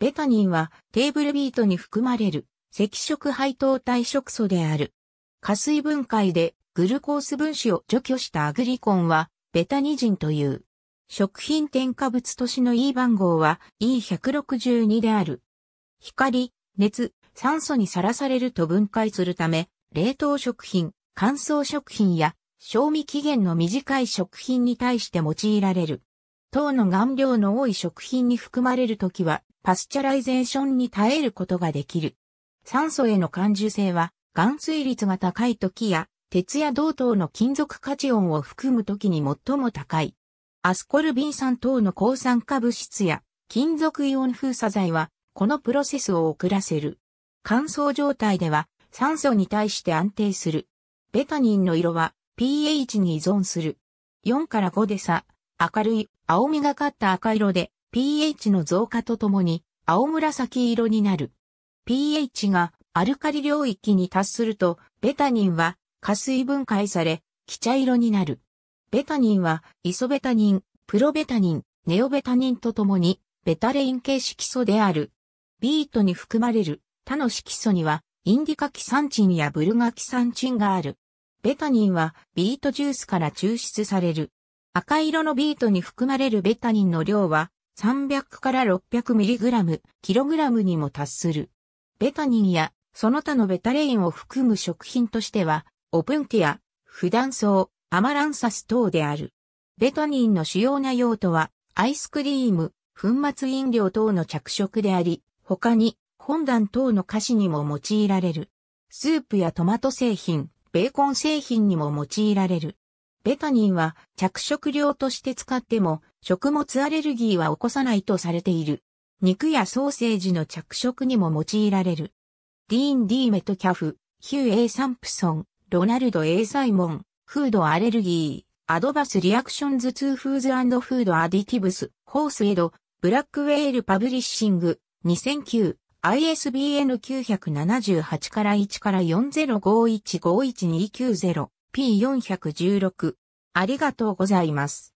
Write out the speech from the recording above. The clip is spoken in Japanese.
ベタニンはテーブルビートに含まれる赤色配糖体色素である。加水分解でグルコース分子を除去したアグリコンはベタニジンという。食品添加物都市の E 番号は E162 である。光、熱、酸素にさらされると分解するため、冷凍食品、乾燥食品や賞味期限の短い食品に対して用いられる。糖の顔料の多い食品に含まれるときはパスチャライゼーションに耐えることができる。酸素への感受性は、含水率が高い時や、鉄や銅等の金属価値音を含む時に最も高い。アスコルビン酸等の抗酸化物質や、金属イオン封鎖剤は、このプロセスを遅らせる。乾燥状態では、酸素に対して安定する。ベタニンの色は、pH に依存する。4から5で差、明るい、青みがかった赤色で、pH の増加とともに青紫色になる。pH がアルカリ領域に達すると、ベタニンは加水分解され、黄茶色になる。ベタニンはイソベタニン、プロベタニン、ネオベタニンとともに、ベタレイン系色素である。ビートに含まれる他の色素には、インディカキサンチンやブルガキサンチンがある。ベタニンはビートジュースから抽出される。赤色のビートに含まれるベタニンの量は300から 600mg、kg にも達する。ベタニンやその他のベタレインを含む食品としては、オプンティア、普段草、アマランサス等である。ベタニンの主要な用途は、アイスクリーム、粉末飲料等の着色であり、他に、本団等の菓子にも用いられる。スープやトマト製品、ベーコン製品にも用いられる。ベタニンは着色料として使っても食物アレルギーは起こさないとされている。肉やソーセージの着色にも用いられる。ディーン・ディーメトキャフ、ヒュー・ A・ サンプソン、ロナルド・ A・ サイモン、フードアレルギー、アドバス・リアクションズ・ツー・フーズ・アンド・フード・アディティブス、ホースエド、ブラックウェール・パブリッシング、2009、ISBN 978から1から4 0 5 1 5 1 2 9 0 P416。ありがとうございます。